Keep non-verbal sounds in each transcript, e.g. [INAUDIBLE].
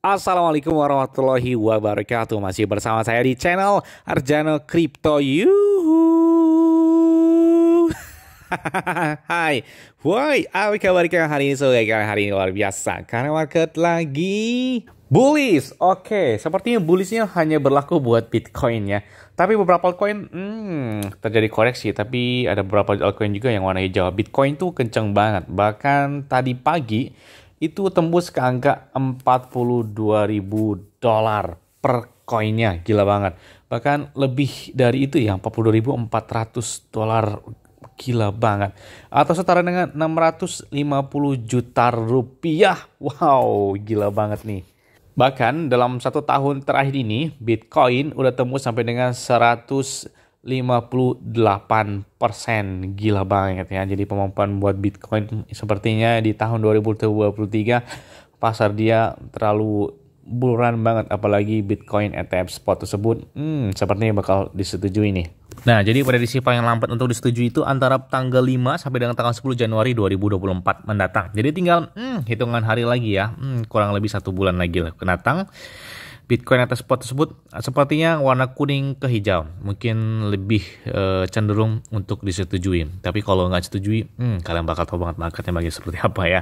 Assalamualaikum warahmatullahi wabarakatuh Masih bersama saya di channel Arjano Crypto Yuhu [LAUGHS] Hai, woi, apa kabar kalian hari ini? Soalnya kalian hari ini luar biasa Karena market lagi bullish Oke, okay, sepertinya bullishnya hanya berlaku buat Bitcoin ya Tapi beberapa altcoin hmm, terjadi koreksi Tapi ada beberapa altcoin juga yang warna hijau Bitcoin tuh kenceng banget Bahkan tadi pagi itu tembus ke angka 42.000 dolar per koinnya gila banget bahkan lebih dari itu ya 42.400 dolar gila banget atau setara dengan 650 juta rupiah wow gila banget nih bahkan dalam satu tahun terakhir ini Bitcoin udah tembus sampai dengan 100 58% gila banget ya. Jadi pemampuan buat Bitcoin sepertinya di tahun 2023 pasar dia terlalu buluran banget apalagi Bitcoin ETF spot tersebut hmm, sepertinya bakal disetujui nih. Nah, jadi pada prediksi paling lambat untuk disetujui itu antara tanggal 5 sampai dengan tanggal 10 Januari 2024 mendatang. Jadi tinggal hmm, hitungan hari lagi ya, hmm, kurang lebih satu bulan lagi lah kenatang. Bitcoin atas spot tersebut sepertinya warna kuning ke hijau, mungkin lebih e, cenderung untuk disetujui. Tapi kalau nggak setujui, hmm, kalian bakal tahu banget marketnya bagi seperti [LAUGHS] apa ya.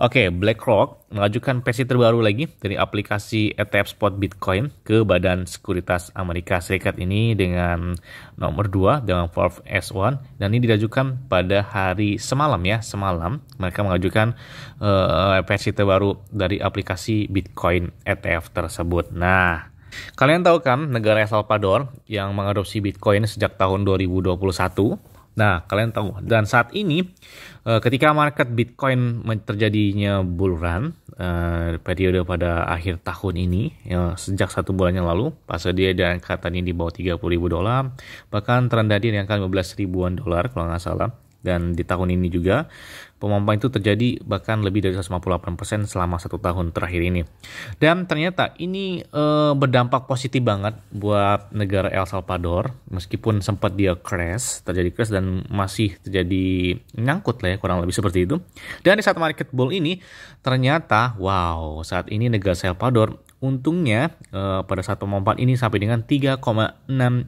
Oke, okay, BlackRock mengajukan versi terbaru lagi dari aplikasi ETF spot Bitcoin ke Badan Sekuritas Amerika Serikat ini dengan nomor 2 dengan Forbes S1 dan ini diajukan pada hari semalam ya, semalam mereka mengajukan e, versi terbaru dari aplikasi Bitcoin ETF tersebut. Nah, Nah, kalian tahu kan negara El Salvador yang mengadopsi Bitcoin sejak tahun 2021? Nah, kalian tahu. Dan saat ini eh, ketika market Bitcoin terjadinya bull run eh, periode pada akhir tahun ini ya, sejak satu bulan yang lalu pas dia dan katanya di bawah 30 ribu dolar bahkan terendah di angka 15 ribuan dolar kalau nggak salah dan di tahun ini juga pemompa itu terjadi bahkan lebih dari 158% selama satu tahun terakhir ini. Dan ternyata ini e, berdampak positif banget buat negara El Salvador meskipun sempat dia crash, terjadi crash dan masih terjadi nyangkut lah ya kurang lebih seperti itu. Dan di saat market bull ini ternyata wow saat ini negara El Salvador Untungnya uh, pada saat pemompaan ini sampai dengan 3,6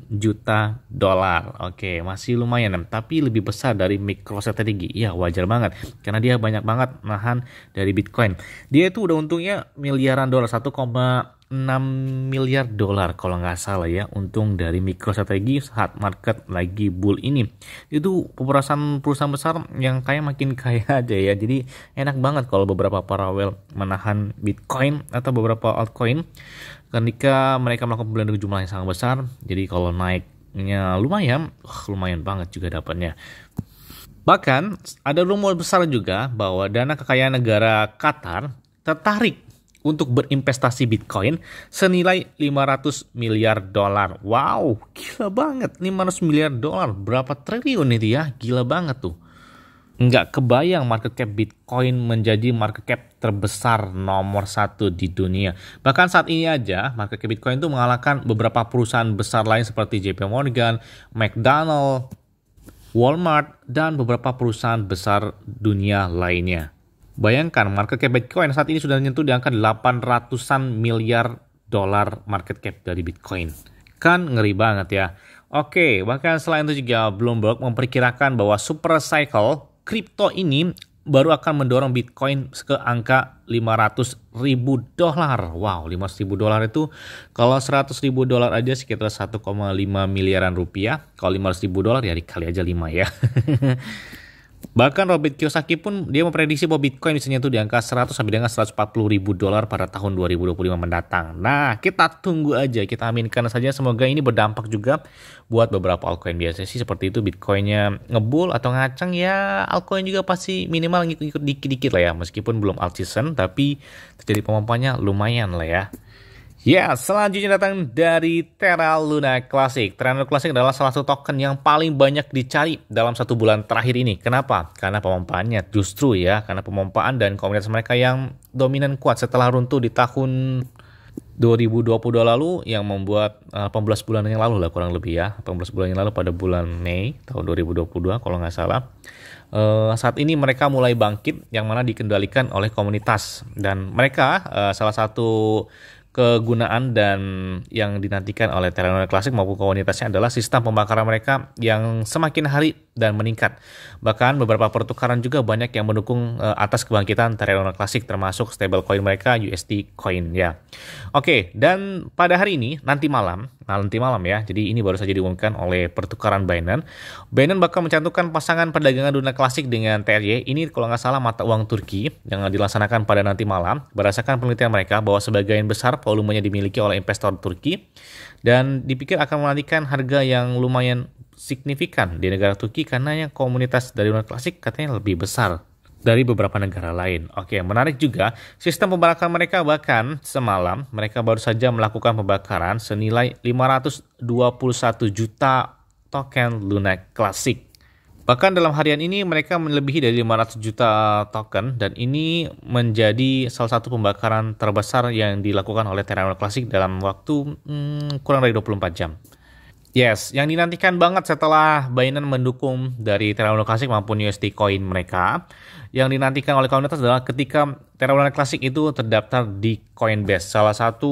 juta dolar. Oke, masih lumayan, tapi lebih besar dari micro strategi. Ya, wajar banget karena dia banyak banget nahan dari Bitcoin. Dia itu udah untungnya miliaran dolar 1, 6 miliar dolar kalau nggak salah ya untung dari mikro strategi saat market lagi bull ini itu perusahaan perusahaan besar yang kayak makin kaya [LAUGHS] aja ya jadi enak banget kalau beberapa parawel menahan Bitcoin atau beberapa altcoin ketika mereka melakukan pembelian dengan jumlah yang sangat besar jadi kalau naiknya lumayan uh, lumayan banget juga dapatnya bahkan ada rumor besar juga bahwa dana kekayaan negara Qatar tertarik untuk berinvestasi Bitcoin senilai 500 miliar dolar. Wow, gila banget 500 miliar dolar. Berapa triliun itu ya? Gila banget tuh. Nggak kebayang market cap Bitcoin menjadi market cap terbesar nomor satu di dunia. Bahkan saat ini aja, market cap Bitcoin itu mengalahkan beberapa perusahaan besar lain seperti JP Morgan, McDonald, Walmart, dan beberapa perusahaan besar dunia lainnya. Bayangkan market cap Bitcoin saat ini sudah menyentuh di angka 800-an miliar dolar market cap dari Bitcoin. Kan ngeri banget ya. Oke, bahkan selain itu juga Bloomberg memperkirakan bahwa super cycle kripto ini baru akan mendorong Bitcoin ke angka 500 ribu dolar. Wow, 500 ribu dolar itu kalau 100 ribu dolar aja sekitar 1,5 miliaran rupiah. Kalau 500 ribu dolar ya dikali aja 5 ya. [LAUGHS] Bahkan Robert Kiyosaki pun dia memprediksi bahwa Bitcoin bisa nyentuh di angka 100 sampai dengan 140 ribu dolar pada tahun 2025 mendatang. Nah, kita tunggu aja, kita aminkan saja semoga ini berdampak juga buat beberapa altcoin biasa sih seperti itu Bitcoinnya ngebul atau ngaceng ya altcoin juga pasti minimal ngikut-ngikut dikit-dikit lah ya meskipun belum alt season tapi terjadi pemampuannya lumayan lah ya. Ya, selanjutnya datang dari Terra Luna Classic. Terra Luna Classic adalah salah satu token yang paling banyak dicari dalam satu bulan terakhir ini. Kenapa? Karena pemompaannya justru ya, karena pemompaan dan komunitas mereka yang dominan kuat setelah runtuh di tahun 2022 lalu yang membuat uh, eh, 18 bulan yang lalu lah kurang lebih ya, 18 bulan yang lalu pada bulan Mei tahun 2022 kalau nggak salah. Uh, saat ini mereka mulai bangkit yang mana dikendalikan oleh komunitas dan mereka uh, salah satu kegunaan dan yang dinantikan oleh telenor klasik maupun komunitasnya adalah sistem pembakaran mereka yang semakin hari dan meningkat. Bahkan beberapa pertukaran juga banyak yang mendukung uh, atas kebangkitan Terra klasik termasuk stablecoin mereka USD Coin ya. Oke, dan pada hari ini nanti malam, nah, nanti malam ya. Jadi ini baru saja diumumkan oleh pertukaran Binance. Binance bakal mencantumkan pasangan perdagangan dunia klasik dengan TRY. Ini kalau nggak salah mata uang Turki yang dilaksanakan pada nanti malam berdasarkan penelitian mereka bahwa sebagian besar volumenya dimiliki oleh investor Turki dan dipikir akan menantikan harga yang lumayan signifikan di negara Turki karena yang komunitas dari Yunani klasik katanya lebih besar dari beberapa negara lain. Oke, menarik juga sistem pembakaran mereka bahkan semalam mereka baru saja melakukan pembakaran senilai 521 juta token Luna klasik. Bahkan dalam harian ini mereka melebihi dari 500 juta token dan ini menjadi salah satu pembakaran terbesar yang dilakukan oleh Terra Klasik dalam waktu hmm, kurang dari 24 jam. Yes, yang dinantikan banget setelah Binance mendukung dari Terra Luna Classic maupun USD Coin mereka, yang dinantikan oleh komunitas adalah ketika Terra Luna Classic itu terdaftar di Coinbase, salah satu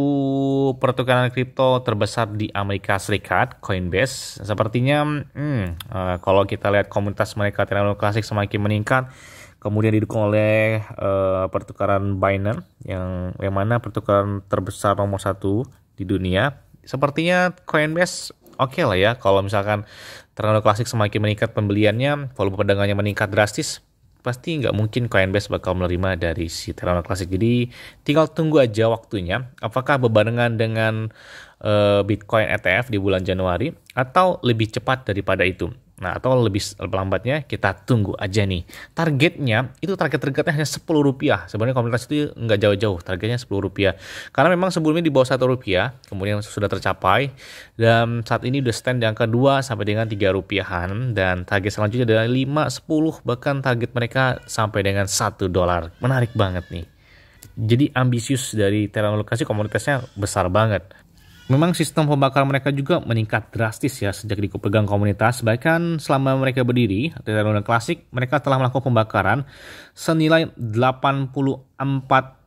pertukaran kripto terbesar di Amerika Serikat, Coinbase. Sepertinya, hmm, eh, kalau kita lihat komunitas mereka Terra Luna Classic semakin meningkat, kemudian didukung oleh uh, pertukaran Binance, yang yang mana pertukaran terbesar nomor satu di dunia. Sepertinya Coinbase oke okay lah ya kalau misalkan Tornado klasik semakin meningkat pembeliannya, volume perdagangannya meningkat drastis, pasti nggak mungkin Coinbase bakal menerima dari si Terra klasik. Jadi tinggal tunggu aja waktunya. Apakah berbarengan dengan uh, Bitcoin ETF di bulan Januari atau lebih cepat daripada itu? Nah, atau lebih lambatnya kita tunggu aja nih. Targetnya itu target targetnya hanya 10 rupiah. Sebenarnya komunitas itu nggak jauh-jauh, targetnya 10 rupiah. Karena memang sebelumnya di bawah satu rupiah, kemudian sudah tercapai dan saat ini udah stand di angka 2 sampai dengan 3 rupiahan dan target selanjutnya adalah 5, 10 bahkan target mereka sampai dengan 1 dolar. Menarik banget nih. Jadi ambisius dari Terang Lokasi komunitasnya besar banget. Memang sistem pembakaran mereka juga meningkat drastis ya sejak dipegang komunitas. Bahkan selama mereka berdiri, Tetanodon Klasik, mereka telah melakukan pembakaran senilai 84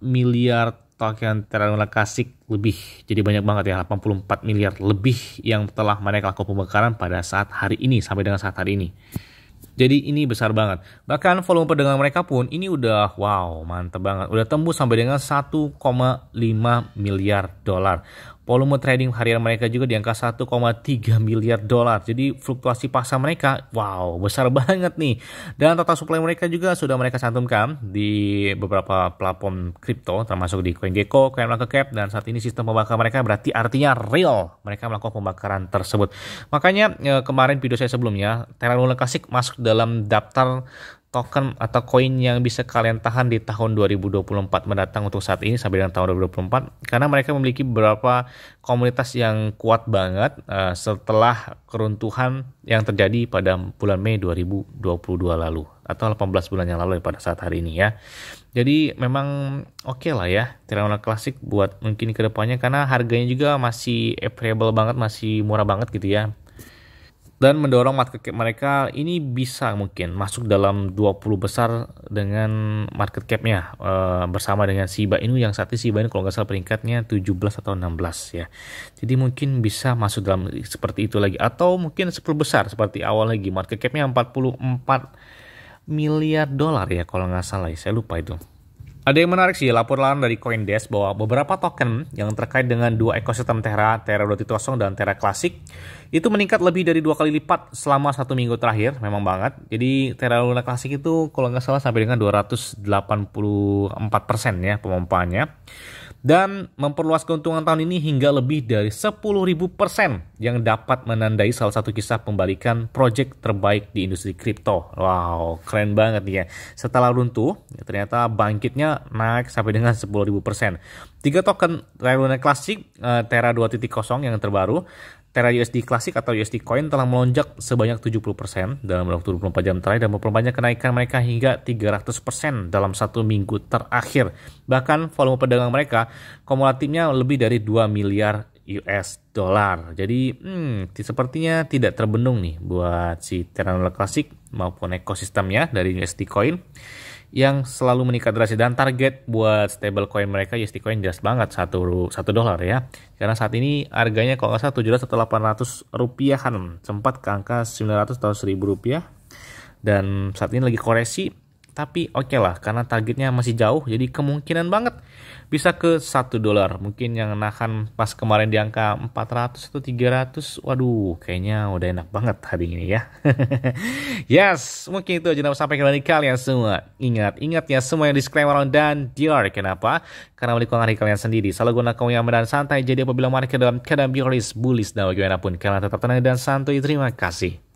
miliar token Tetanodon Klasik lebih. Jadi banyak banget ya, 84 miliar lebih yang telah mereka lakukan pembakaran pada saat hari ini, sampai dengan saat hari ini. Jadi ini besar banget. Bahkan volume perdagangan mereka pun ini udah wow mantep banget. Udah tembus sampai dengan 1,5 miliar dolar volume trading harian mereka juga di angka 1,3 miliar dolar. Jadi fluktuasi pasar mereka, wow, besar [LAUGHS] banget nih. Dan total supply mereka juga sudah mereka cantumkan di beberapa platform kripto, termasuk di CoinGecko, CoinMarketCap, dan saat ini sistem pembakaran mereka berarti artinya real. Mereka melakukan pembakaran tersebut. Makanya eh, kemarin video saya sebelumnya, Terra Luna Classic masuk dalam daftar token atau koin yang bisa kalian tahan di tahun 2024 mendatang untuk saat ini sampai dengan tahun 2024 karena mereka memiliki beberapa komunitas yang kuat banget uh, setelah keruntuhan yang terjadi pada bulan Mei 2022 lalu atau 18 bulan yang lalu ya pada saat hari ini ya. Jadi memang oke okay lah ya Tirana klasik buat mungkin kedepannya karena harganya juga masih affordable banget, masih murah banget gitu ya dan mendorong market cap mereka ini bisa mungkin masuk dalam 20 besar dengan market capnya uh, bersama dengan Shiba Inu yang saat ini Shiba Inu kalau nggak salah peringkatnya 17 atau 16 ya. Jadi mungkin bisa masuk dalam seperti itu lagi atau mungkin 10 besar seperti awal lagi market capnya 44 miliar dolar ya kalau nggak salah ya. saya lupa itu. Ada yang menarik sih laporan dari Coindesk bahwa beberapa token yang terkait dengan dua ekosistem Terra, Terra 2.0 dan Terra Classic itu meningkat lebih dari dua kali lipat selama satu minggu terakhir, memang banget. Jadi Terra Luna Classic itu kalau nggak salah sampai dengan 284% ya pemompaannya dan memperluas keuntungan tahun ini hingga lebih dari 10.000 persen yang dapat menandai salah satu kisah pembalikan proyek terbaik di industri kripto. Wow, keren banget nih ya. Setelah runtuh, ya ternyata bangkitnya naik sampai dengan 10.000 persen. Tiga token Luna Classic, eh, dua Terra 2.0 yang terbaru, Terra USD klasik atau USD Coin telah melonjak sebanyak 70% dalam waktu 24 jam terakhir dan memperbanyak kenaikan mereka hingga 300% dalam satu minggu terakhir. Bahkan volume perdagangan mereka kumulatifnya lebih dari 2 miliar US dollar. Jadi hmm, sepertinya tidak terbendung nih buat si Terra klasik maupun ekosistemnya dari USD Coin yang selalu meningkat drastis dan target buat stablecoin mereka Coin jelas banget satu satu dolar ya karena saat ini harganya kalau nggak salah tujuh ratus delapan ratus rupiahan sempat ke angka sembilan ratus atau seribu rupiah dan saat ini lagi koreksi tapi oke okay lah karena targetnya masih jauh jadi kemungkinan banget bisa ke 1 dolar. Mungkin yang nahan pas kemarin di angka 400 atau 300. Waduh, kayaknya udah enak banget hari ini ya. [LAUGHS] yes, mungkin itu aja sampai dari kalian semua. Ingat, ingat ya semua yang disclaimer on dan dior Kenapa? Karena milik keuangan kalian sendiri. Selalu gunakan yang dan santai. Jadi apabila market dalam keadaan bearish, bullish, dan bagaimanapun, kalian tetap tenang dan santai Terima kasih.